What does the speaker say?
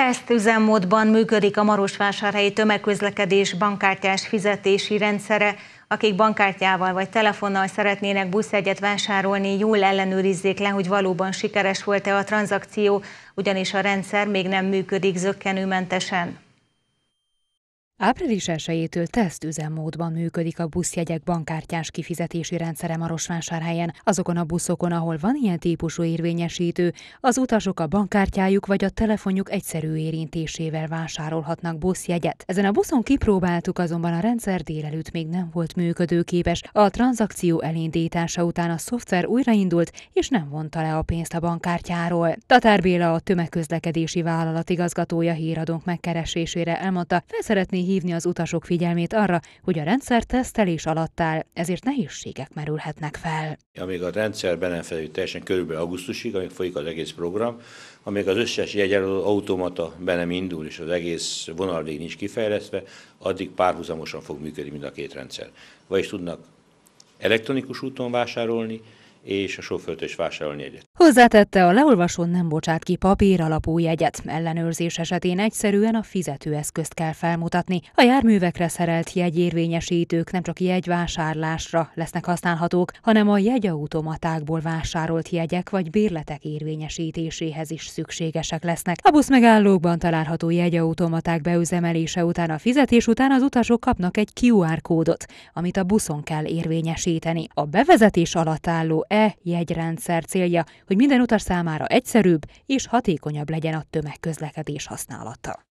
Tesztüzemmódban működik a Marosvásárhelyi tömegközlekedés bankkártyás fizetési rendszere. Akik bankkártyával vagy telefonnal szeretnének buszjegyet vásárolni, jól ellenőrizzék le, hogy valóban sikeres volt-e a tranzakció, ugyanis a rendszer még nem működik zöggenőmentesen. Április 1-től tesztüzemmódban működik a buszjegyek bankkártyás kifizetési rendszere Marosvásárhelyen. Azokon a buszokon, ahol van ilyen típusú érvényesítő, az utasok a bankkártyájuk vagy a telefonjuk egyszerű érintésével vásárolhatnak buszjegyet. Ezen a buszon kipróbáltuk, azonban a rendszer délelőtt még nem volt működőképes. A tranzakció elindítása után a szoftver újraindult, és nem vonta le a pénzt a bankkártyáról. Tatár Béla a tömegközlekedési vállalat igazgatója híradónk megkeresésére elmondta, felszeretné felhívni az utasok figyelmét arra, hogy a rendszer tesztelés alatt áll, ezért nehézségek merülhetnek fel. Amíg a rendszer be nem felül teljesen körülbelül augusztusig, amíg folyik az egész program, amíg az összes jegyelő automata be nem indul, és az egész vonalvég nincs kifejlesztve, addig párhuzamosan fog működni mind a két rendszer. Vagyis tudnak elektronikus úton vásárolni, és a sofőrtől is vásárolni egyet. Hozzátette, a leolvasón nem bocsát ki papír alapú jegyet. Ellenőrzés esetén egyszerűen a fizetőeszközt kell felmutatni. A járművekre szerelt jegyérvényesítők nem csak jegyvásárlásra lesznek használhatók, hanem a jegyautomatákból vásárolt jegyek vagy bérletek érvényesítéséhez is szükségesek lesznek. A busz megállókban található jegyautomaták beüzemelése után a fizetés után az utasok kapnak egy QR kódot, amit a buszon kell érvényesíteni. A bevezetés alatt álló E jegyrendszer célja, hogy minden utas számára egyszerűbb és hatékonyabb legyen a tömegközlekedés használata.